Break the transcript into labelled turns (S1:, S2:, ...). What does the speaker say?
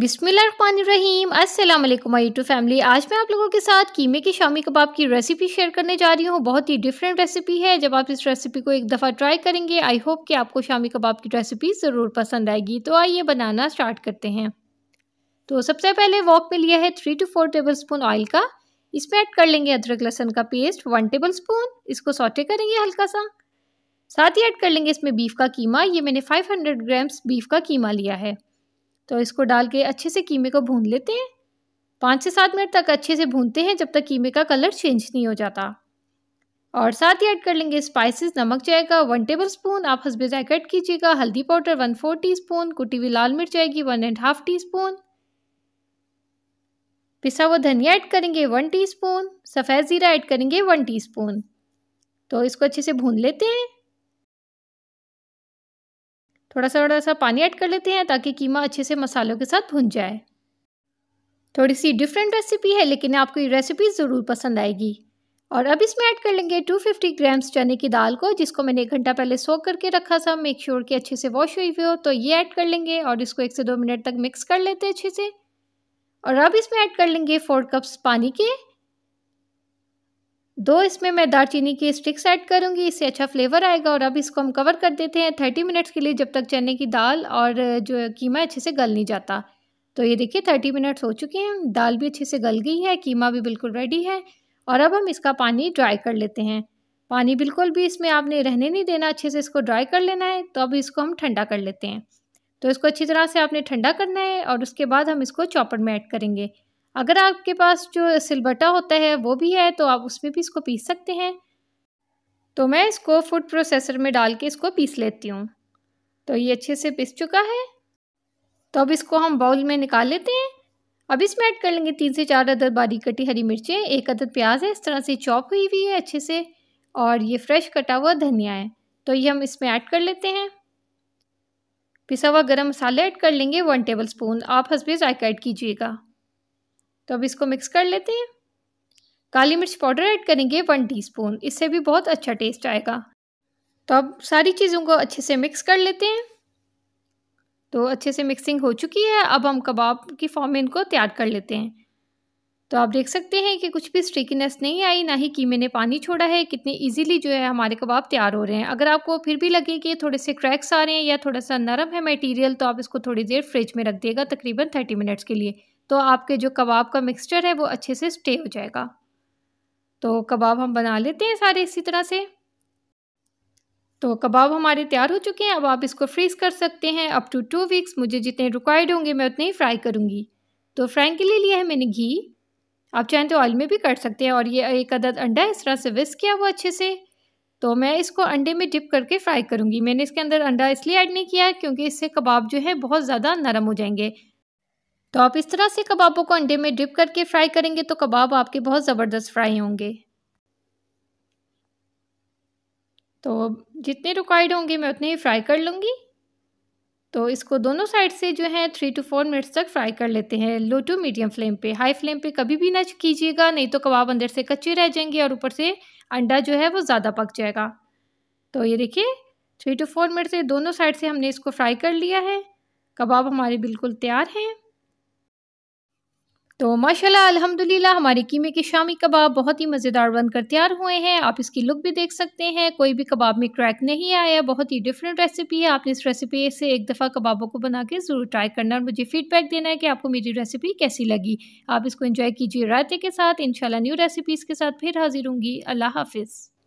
S1: बिसमीम अस्सलाम वालेकुम माय यूट्यूब फैमिली आज मैं आप लोगों के साथ कीमे के शामी कबाब की रेसिपी शेयर करने जा रही हूँ बहुत ही डिफरेंट रेसिपी है जब आप इस रेसिपी को एक दफ़ा ट्राई करेंगे आई होप कि आपको शामी कबाब की रेसिपी ज़रूर पसंद आएगी तो आइए बनाना स्टार्ट करते हैं तो सबसे पहले वॉक में लिया है three to four tablespoon oil का इसमें ऐड कर लेंगे अदरक लहसन का पेस्ट वन टेबल स्पून इसको सोटे करेंगे हल्का सा साथ ही ऐड कर लेंगे इसमें बीफ का कीमा ये मैंने हंड्रेड ग्राम्स बीफ का कीमा लिया है तो इसको डाल के अच्छे से कीमे को भून लेते हैं पाँच से सात मिनट तक अच्छे से भूनते हैं जब तक कीमे का कलर चेंज नहीं हो जाता और साथ ही ऐड कर लेंगे स्पाइसेस नमक जाएगा वन टेबल स्पून आप हंसबे जैक ऐड कीजिएगा हल्दी powder one four teaspoon कुटी हुई लाल मिर्च जाएगी one and half teaspoon पिसा हुआ धनिया ऐड करेंगे वन स्पून सफ़ेद ज़ीरा ऐड करेंगे वन स्पून तो इसको अच्छे से भून लेते हैं थोड़ा सा थोड़ा सा पानी ऐड कर लेते हैं ताकि कीमा अच्छे से मसालों के साथ भुन जाए थोड़ी सी डिफरेंट रेसिपी है लेकिन आपको ये रेसिपी ज़रूर पसंद आएगी और अब इसमें ऐड कर लेंगे 250 ग्राम्स चने की दाल को जिसको मैंने एक घंटा पहले सोक करके रखा था मेक श्योर कि अच्छे से वॉश हुई हुई हो तो ये ऐड कर लेंगे और इसको एक से दो मिनट तक मिक्स कर लेते हैं अच्छे से और अब इसमें ऐड कर लेंगे फोर कप्स पानी के दो इसमें मैं दालचीनी की स्टिक्स ऐड करूँगी इससे अच्छा फ्लेवर आएगा और अब इसको हम कवर कर देते हैं थर्टी मिनट्स के लिए जब तक चने की दाल और जो कीमा अच्छे से गल नहीं जाता तो ये देखिए थर्टी मिनट्स हो चुके हैं दाल भी अच्छे से गल गई है कीमा भी बिल्कुल रेडी है और अब हम इसका पानी ड्राई कर लेते हैं पानी बिल्कुल भी इसमें आपने रहने नहीं देना अच्छे से इसको ड्राई कर लेना है तो अब इसको हम ठंडा कर लेते हैं तो इसको अच्छी तरह से आपने ठंडा करना है और उसके बाद हम इसको चॉपर में ऐड करेंगे अगर आपके पास जो सिलबटा होता है वो भी है तो आप उसमें भी इसको पीस सकते हैं तो मैं इसको फूड प्रोसेसर में डाल के इसको पीस लेती हूँ तो ये अच्छे से पिस चुका है तो अब इसको हम बाउल में निकाल लेते हैं अब इसमें ऐड कर लेंगे तीन से चार अदर बारीक कटी हरी मिर्चें एक अदर प्याज है इस तरह से चॉप हुई हुई है अच्छे से और ये फ्रेश कटा हुआ धनिया है तो ये हम इसमें ऐड कर लेते हैं पिसा हुआ गरम मसाला ऐड कर लेंगे वन टेबल स्पून आप हंसबे जायका ऐड कीजिएगा तो अब इसको मिक्स कर लेते हैं काली मिर्च पाउडर ऐड करेंगे वन टीस्पून इससे भी बहुत अच्छा टेस्ट आएगा तो अब सारी चीज़ों को अच्छे से मिक्स कर लेते हैं तो अच्छे से मिक्सिंग हो चुकी है अब हम कबाब की फॉर्म में इनको तैयार कर लेते हैं तो आप देख सकते हैं कि कुछ भी स्टिकीनेस नहीं आई ना ही कीमे ने पानी छोड़ा है कितने इजीली जो है हमारे कबाब तैयार हो रहे हैं अगर आपको फिर भी लगे कि थोड़े से क्रैक्स आ रहे हैं या थोड़ा सा नरम है मटेरियल तो आप इसको थोड़ी देर फ्रिज में रख दिएगा तकरीबन थर्टी मिनट्स के लिए तो आपके जो कबाब का मिक्सचर है वो अच्छे से स्टे हो जाएगा तो कबाब हम बना लेते हैं सारे इसी तरह से तो कबाब हमारे तैयार हो चुके हैं अब आप इसको फ्रीज़ कर सकते हैं अप टू टू वीक्स मुझे जितने रिक्वायर्ड होंगे मैं उतने ही फ्राई करूँगी तो फ्राइंग के लिए लिया है मैंने घी आप चाहें तो ऑयल में भी कर सकते हैं और ये एक अदद अंडा इस तरह से विस्क किया हुआ अच्छे से तो मैं इसको अंडे में डिप करके फ्राई करूँगी मैंने इसके अंदर अंडा इसलिए ऐड नहीं किया क्योंकि इससे कबाब जो है बहुत ज़्यादा नरम हो जाएंगे तो आप इस तरह से कबाबों को अंडे में डिप करके फ्राई करेंगे तो कबाब आपके बहुत ज़बरदस्त फ्राई होंगे तो जितने रिक्वायर्ड होंगे मैं उतने ही फ्राई कर लूँगी तो इसको दोनों साइड से जो है थ्री टू फोर मिनट्स तक फ्राई कर लेते हैं लो टू मीडियम फ्लेम पे हाई फ्लेम पे कभी भी ना कीजिएगा नहीं तो कबाब अंदर से कच्चे रह जाएंगे और ऊपर से अंडा जो है वो ज़्यादा पक जाएगा तो ये देखिए थ्री टू फोर मिनट से दोनों साइड से हमने इसको फ्राई कर लिया है कबाब हमारे बिल्कुल तैयार हैं तो माशाल्लाह अल्हम्दुलिल्लाह हमारे कीमे के शामी कबाब बहुत ही मज़ेदार बनकर तैयार हुए हैं आप इसकी लुक भी देख सकते हैं कोई भी कबाब में क्रैक नहीं आया बहुत ही डिफरेंट रेसिपी है आपने इस रेसिपी से एक दफ़ा कबाबों को बना के ज़रूर ट्राई करना और मुझे फीडबैक देना है कि आपको मेरी रेसिपी कैसी लगी आप इसको इन्जॉय कीजिए रायते के साथ इन न्यू रेसिपीज़ के साथ फिर हाजिर होंगी अल्लाह हाफिज़